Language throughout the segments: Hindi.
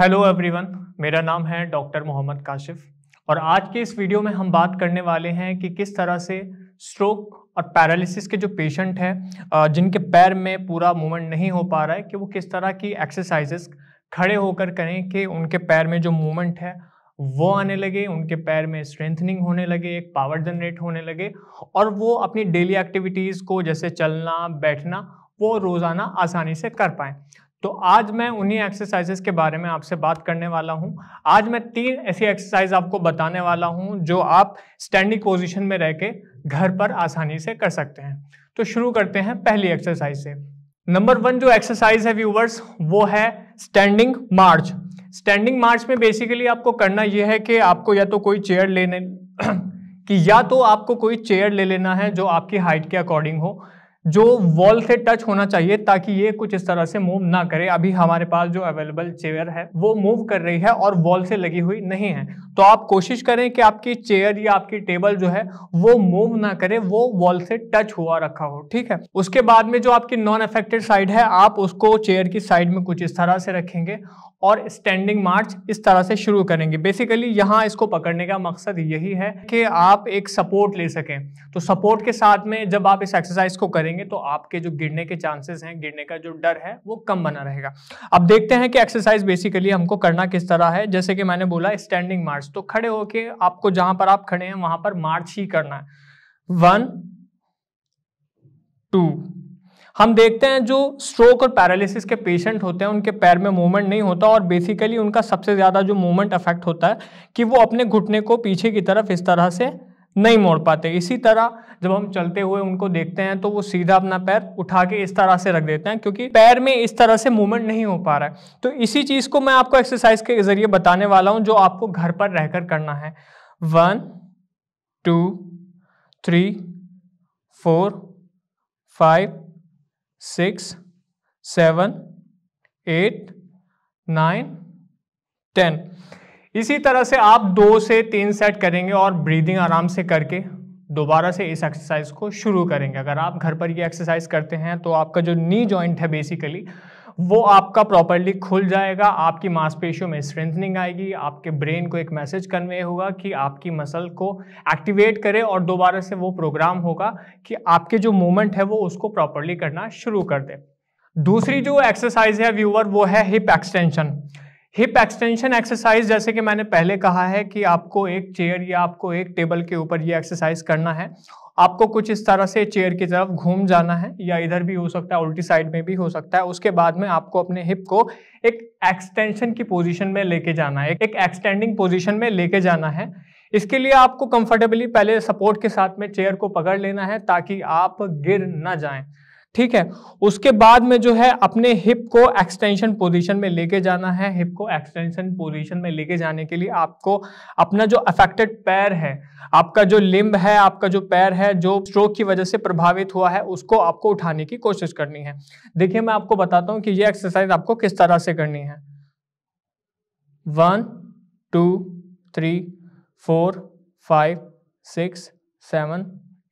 हेलो एवरीवन मेरा नाम है डॉक्टर मोहम्मद काशिफ और आज के इस वीडियो में हम बात करने वाले हैं कि किस तरह से स्ट्रोक और पैरालिसिस के जो पेशेंट हैं जिनके पैर में पूरा मूवमेंट नहीं हो पा रहा है कि वो किस तरह की एक्सरसाइजेस खड़े होकर करें कि उनके पैर में जो मूवमेंट है वो आने लगे उनके पैर में स्ट्रेंथनिंग होने लगे एक पावर जनरेट होने लगे और वो अपनी डेली एक्टिविटीज़ को जैसे चलना बैठना वो रोज़ाना आसानी से कर पाएँ तो आज मैं उन्हीं एक्सरसाइजेस के बारे में आपसे बात करने वाला हूं आज मैं तीन ऐसी एक्सरसाइज आपको बताने वाला हूं जो आप स्टैंडिंग पोजिशन में रह के घर पर आसानी से कर सकते हैं तो शुरू करते हैं पहली एक्सरसाइज से नंबर वन जो एक्सरसाइज है व्यूवर्स वो है स्टैंडिंग मार्च स्टैंडिंग मार्च में बेसिकली आपको करना यह है कि आपको या तो कोई चेयर लेने कि या तो आपको कोई चेयर ले लेना है जो आपकी हाइट के अकॉर्डिंग हो जो वॉल से टच होना चाहिए ताकि ये कुछ इस तरह से मूव ना करे अभी हमारे पास जो अवेलेबल चेयर है वो मूव कर रही है और वॉल से लगी हुई नहीं है तो आप कोशिश करें कि आपकी चेयर या आपकी टेबल जो है वो मूव ना करे वो वॉल से टच हुआ रखा हो ठीक है उसके बाद में जो आपकी नॉन अफेक्टेड साइड है आप उसको चेयर की साइड में कुछ इस तरह से रखेंगे और स्टैंडिंग मार्च इस तरह से शुरू करेंगे बेसिकली यहाँ इसको पकड़ने का मकसद यही है कि आप एक सपोर्ट ले सकें तो सपोर्ट के साथ में जब आप इस एक्सरसाइज को करेंगे तो आपके जो गिरने के चांसेस हैं गिरने का जो डर है वो कम बना रहेगा अब देखते हैं कि एक्सरसाइज बेसिकली हमको करना किस तरह है जैसे कि मैंने बोला स्टैंडिंग मार्च तो खड़े होके आपको जहां पर आप खड़े हैं वहां पर मार्च ही करना है वन टू हम देखते हैं जो स्ट्रोक और पैरालिसिस के पेशेंट होते हैं उनके पैर में मूवमेंट नहीं होता और बेसिकली उनका सबसे ज़्यादा जो मूवमेंट अफेक्ट होता है कि वो अपने घुटने को पीछे की तरफ इस तरह से नहीं मोड़ पाते इसी तरह जब हम चलते हुए उनको देखते हैं तो वो सीधा अपना पैर उठा के इस तरह से रख देते हैं क्योंकि पैर में इस तरह से मूवमेंट नहीं हो पा रहा है तो इसी चीज़ को मैं आपको एक्सरसाइज के जरिए बताने वाला हूं जो आपको घर पर रहकर करना है one two three four five six seven eight nine ten इसी तरह से आप दो से तीन सेट करेंगे और ब्रीदिंग आराम से करके दोबारा से इस एक्सरसाइज को शुरू करेंगे अगर आप घर पर ये एक्सरसाइज करते हैं तो आपका जो नी जॉइंट है बेसिकली वो आपका प्रॉपरली खुल जाएगा आपकी मांसपेशियों में स्ट्रेंथनिंग आएगी आपके ब्रेन को एक मैसेज कन्वे होगा कि आपकी मसल को एक्टिवेट करे और दोबारा से वो प्रोग्राम होगा कि आपके जो मूवमेंट है वो उसको प्रॉपरली करना शुरू कर दे दूसरी जो एक्सरसाइज है व्यूअर वो है hip extension hip extension exercise जैसे कि मैंने पहले कहा है कि आपको एक चेयर या आपको एक टेबल के ऊपर ये एक्सरसाइज करना है आपको कुछ इस तरह से चेयर की तरफ घूम जाना है या इधर भी हो सकता है उल्टी साइड में भी हो सकता है उसके बाद में आपको अपने हिप को एक एक्सटेंशन की पोजीशन में लेके जाना है एक एक्सटेंडिंग पोजीशन में लेके जाना है इसके लिए आपको कंफर्टेबली पहले सपोर्ट के साथ में चेयर को पकड़ लेना है ताकि आप गिर ना जाएं ठीक है उसके बाद में जो है अपने हिप को एक्सटेंशन पोजीशन में लेके जाना है हिप को एक्सटेंशन पोजीशन में लेके जाने के लिए आपको अपना जो अफेक्टेड पैर है आपका जो लिम्ब है आपका जो पैर है जो स्ट्रोक की वजह से प्रभावित हुआ है उसको आपको उठाने की कोशिश करनी है देखिए मैं आपको बताता हूँ कि ये एक्सरसाइज आपको किस तरह से करनी है one two three four five six seven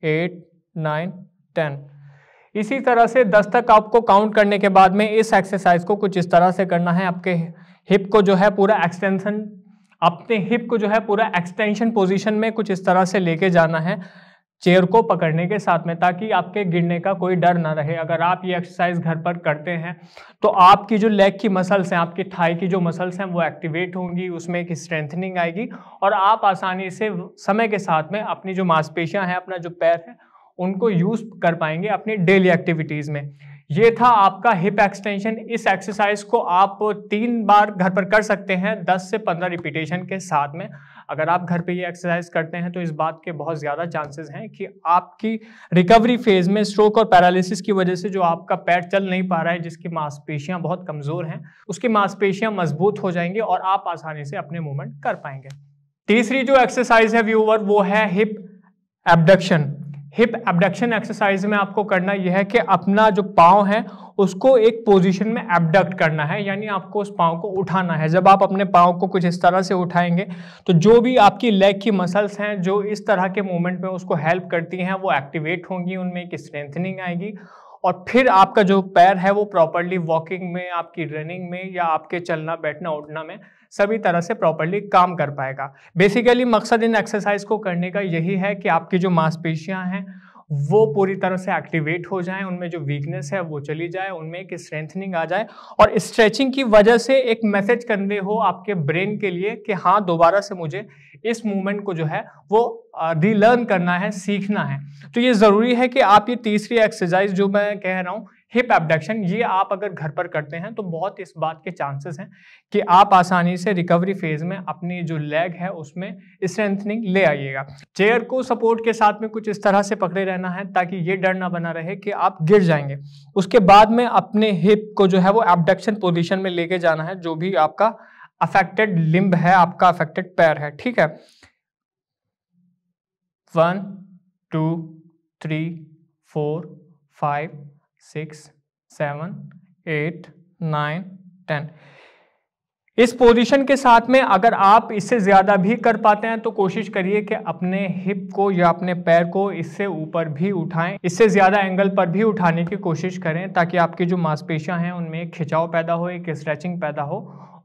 eight nine ten इसी तरह से दस तक आपको काउंट करने के बाद में इस एक्सरसाइज को कुछ इस तरह से करना है आपके हिप को जो है पूरा एक्सटेंशन अपने हिप को जो है पूरा एक्सटेंशन पोजीशन में कुछ इस तरह से लेके जाना है चेयर को पकड़ने के साथ में ताकि आपके गिरने का कोई डर ना रहे अगर आप ये एक्सरसाइज घर पर करते हैं तो आपकी जो लेग की मसल्स हैं आपकी थाई की जो मसल्स हैं वो एक्टिवेट होंगी उसमें एक स्ट्रेंथनिंग आएगी और आप आसानी से समय के साथ में अपनी जो मांसपेशियां हैं अपना जो पैर है उनको यूज हम्म। कर पाएंगे अपनी डेली एक्टिविटीज़ में ये था आपका हिप एक्सटेंशन इस एक्सरसाइज को आप तीन बार घर पर कर सकते हैं 10 से 15 रिपीटेशन के साथ में अगर आप घर पे ये एक्सरसाइज करते हैं तो इस बात के बहुत ज़्यादा चांसेस हैं कि आपकी रिकवरी फेज़ में स्ट्रोक और पैरालिसिस की वजह से जो आपका पैर चल नहीं पा रहा है जिसकी मांसपेशियां बहुत कमज़ोर हैं उसकी मांसपेशियां मजबूत हो जाएंगी और आप आसानी से अपने मूवमेंट कर पाएंगे तीसरी जो एक्सरसाइज है व्यूवर वो है hip abduction hip abduction exercise में आपको करना यह है कि अपना जो पाँव है उसको एक पोजीशन में एबडक्ट करना है यानी आपको उस पाँव को उठाना है जब आप अपने पाँव को कुछ इस तरह से उठाएंगे तो जो भी आपकी लेग की मसल्स हैं जो इस तरह के मूवमेंट में उसको हेल्प करती हैं वो एक्टिवेट होंगी उनमें एक स्ट्रेंथनिंग आएगी और फिर आपका जो पैर है वो प्रॉपरली वॉकिंग में आपकी रनिंग में या आपके चलना बैठना उठना में सभी तरह से प्रॉपरली काम कर पाएगा बेसिकली मकसद इन एक्सरसाइज को करने का यही है कि आपकी जो मांसपेशियां हैं वो पूरी तरह से एक्टिवेट हो जाए उनमें जो वीकनेस है वो चली जाए उनमें एक स्ट्रेंथनिंग आ जाए और स्ट्रेचिंग की वजह से एक मैसेज कन्वे हो आपके ब्रेन के लिए कि हाँ दोबारा से मुझे इस मूवमेंट को जो है वो रीलर्न करना है सीखना है तो ये ज़रूरी है कि आप ये तीसरी एक्सरसाइज जो मैं कह रहा हूँ हिप एबडक्शन ये आप अगर घर पर करते हैं तो बहुत इस बात के चांसेस हैं कि आप आसानी से रिकवरी फेज में अपनी जो लेग है उसमें स्ट्रेंथनिंग ले आइएगा चेयर को सपोर्ट के साथ में कुछ इस तरह से पकड़े रहना है ताकि ये डर ना बना रहे कि आप गिर जाएंगे उसके बाद में अपने हिप को जो है वो एबडक्शन पोजिशन में लेके जाना है जो भी आपका अफेक्टेड लिम्ब है आपका अफेक्टेड पैर है ठीक है one two three four five six seven eight nine ten इस पोजीशन के साथ में अगर आप इससे ज़्यादा भी कर पाते हैं तो कोशिश करिए कि अपने हिप को या अपने पैर को इससे ऊपर भी उठाएं इससे ज़्यादा एंगल पर भी उठाने की कोशिश करें ताकि आपकी जो मांसपेशियां हैं उनमें एक खिंचाव पैदा हो एक स्ट्रेचिंग पैदा हो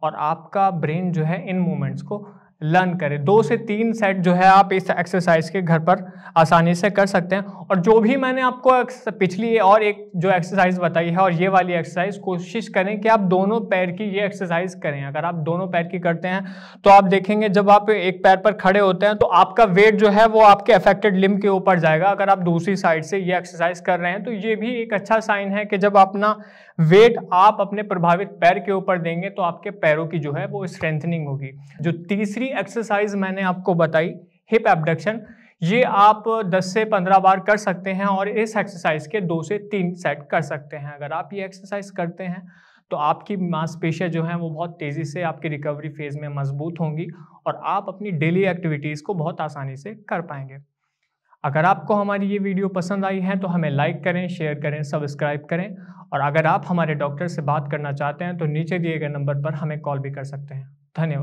और आपका ब्रेन जो है इन मूवमेंट्स को लर्न करें दो से तीन सेट जो है आप इस एक्सरसाइज के घर पर आसानी से कर सकते हैं और जो भी मैंने आपको पिछली और एक जो एक्सरसाइज बताई है और ये वाली एक्सरसाइज कोशिश करें कि आप दोनों पैर की ये एक्सरसाइज करें अगर आप दोनों पैर की करते हैं तो आप देखेंगे जब आप एक पैर पर खड़े होते हैं तो आपका वेट जो है वो आपके अफेक्टेड लिम के ऊपर जाएगा अगर आप दूसरी साइड से ये एक्सरसाइज कर रहे हैं तो ये भी एक अच्छा साइन है कि जब अपना वेट आप अपने प्रभावित पैर के ऊपर देंगे तो आपके पैरों की जो है वो स्ट्रेंथनिंग होगी जो तीसरी दूसरी एक्सरसाइज मैंने आपको बताई हिप एबडक्शन ये आप 10 से 15 बार कर सकते हैं और इस एक्सरसाइज के दो से तीन सेट कर सकते हैं अगर आप ये एक्सरसाइज करते हैं तो आपकी मांसपेशियां जो हैं वो बहुत तेज़ी से आपकी रिकवरी फेज़ में मजबूत होंगी और आप अपनी डेली एक्टिविटीज़ को बहुत आसानी से कर पाएंगे अगर आपको हमारी ये वीडियो पसंद आई है तो हमें लाइक करें शेयर करें सब्सक्राइब करें और अगर आप हमारे डॉक्टर से बात करना चाहते हैं तो नीचे दिए गए नंबर पर हमें कॉल भी कर सकते हैं धन्यवाद